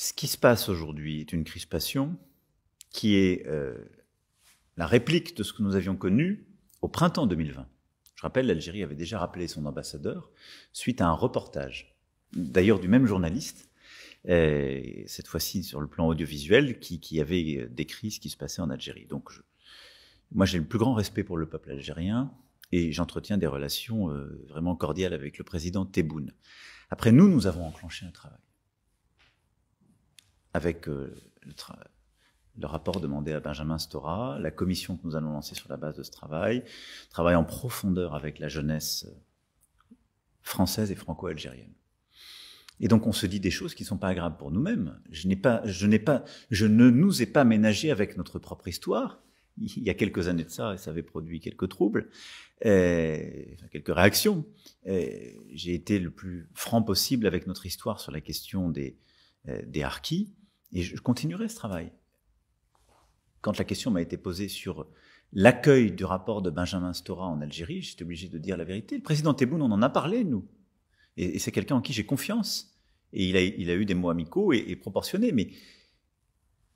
Ce qui se passe aujourd'hui est une crispation qui est euh, la réplique de ce que nous avions connu au printemps 2020. Je rappelle, l'Algérie avait déjà rappelé son ambassadeur suite à un reportage, d'ailleurs du même journaliste, euh, cette fois-ci sur le plan audiovisuel, qui, avait euh, décrit ce qui se passait en Algérie. Donc, moi, j'ai le plus grand respect pour le peuple algérien et j'entretiens des relations vraiment cordiales avec le président Tebboune. Après, nous, nous avons enclenché un travail avec euh, le rapport demandé à Benjamin Stora, la commission que nous allons lancer sur la base de ce travail, travail en profondeur avec la jeunesse euh, française et franco-algérienne. Et donc on se dit des choses qui ne sont pas agréables pour nous-mêmes. Je n'ai pas, je n'ai pas, je ne nous ai pas ménagé avec notre propre histoire. Il y a quelques années de ça, ça avait produit quelques troubles, euh, quelques réactions. J'ai été le plus franc possible avec notre histoire sur la question des, des harkis et je continuerai ce travail. Quand la question m'a été posée sur l'accueil du rapport de Benjamin Stora en Algérie, j'étais obligé de dire la vérité. Le président Tebboune, on en a parlé, nous. Et, c'est quelqu'un en qui j'ai confiance. Et il a, eu des mots amicaux et, proportionnés. Mais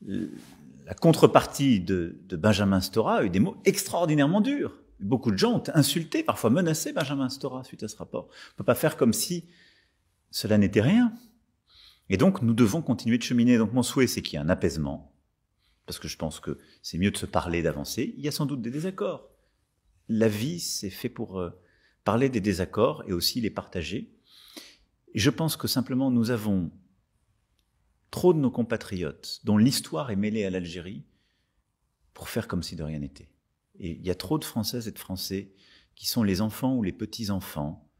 la contrepartie de, de, Benjamin Stora a eu des mots extraordinairement durs. Beaucoup de gens ont insulté, parfois menacé Benjamin Stora suite à ce rapport. On ne peut pas faire comme si cela n'était rien. Et donc, nous devons continuer de cheminer. Donc, mon souhait, c'est qu'il y ait un apaisement, parce que je pense que c'est mieux de se parler, d'avancer. Il y a sans doute des désaccords. La vie, c'est fait pour euh, parler des désaccords et aussi les partager. je pense que simplement, nous avons trop de nos compatriotes dont l'histoire est mêlée à l'Algérie pour faire comme si de rien n'était. Et il y a trop de Françaises et de Français qui sont les enfants ou les petits-enfants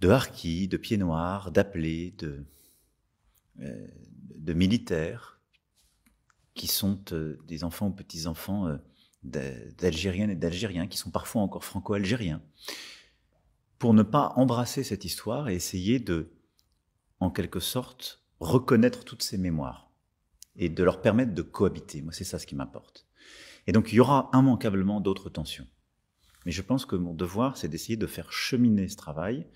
de harkis, de pieds noirs, d'appelés, de, euh, de militaires qui sont euh, des enfants ou petits-enfants euh, d'Algériennes et d'Algériens, qui sont parfois encore franco-algériens, pour ne pas embrasser cette histoire et essayer de, en quelque sorte, reconnaître toutes ces mémoires et de leur permettre de cohabiter. Moi, c'est ça ce qui m'importe. Et donc, il y aura immanquablement d'autres tensions. Mais je pense que mon devoir, c'est d'essayer de faire cheminer ce travail,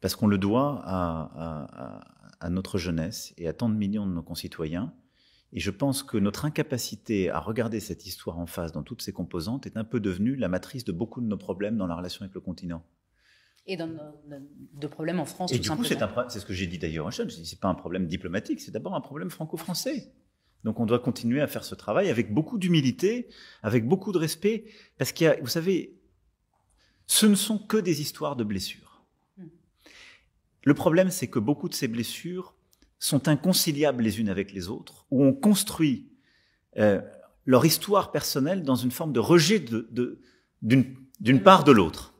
parce qu'on le doit à, à à notre jeunesse et à tant de millions de nos concitoyens. Et je pense que notre incapacité à regarder cette histoire en face dans toutes ses composantes est un peu devenue la matrice de beaucoup de nos problèmes dans la relation avec le continent. Et de problèmes en France. Et tout du coup, c'est ce que j'ai dit d'ailleurs à Sean, c'est pas un problème diplomatique, c'est d'abord un problème franco-français. Donc on doit continuer à faire ce travail avec beaucoup d'humilité, avec beaucoup de respect, parce qu'il y a, vous savez, ce ne sont que des histoires de blessures. Le problème, c'est que beaucoup de ces blessures sont inconciliables les unes avec les autres, où on construit euh, leur histoire personnelle dans une forme de rejet d'une part de l'autre.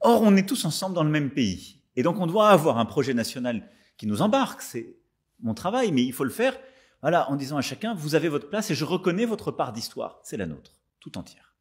Or, on est tous ensemble dans le même pays. Et donc, on doit avoir un projet national qui nous embarque. C'est mon travail, mais il faut le faire voilà, en disant à chacun, vous avez votre place et je reconnais votre part d'histoire. C'est la nôtre, tout entière.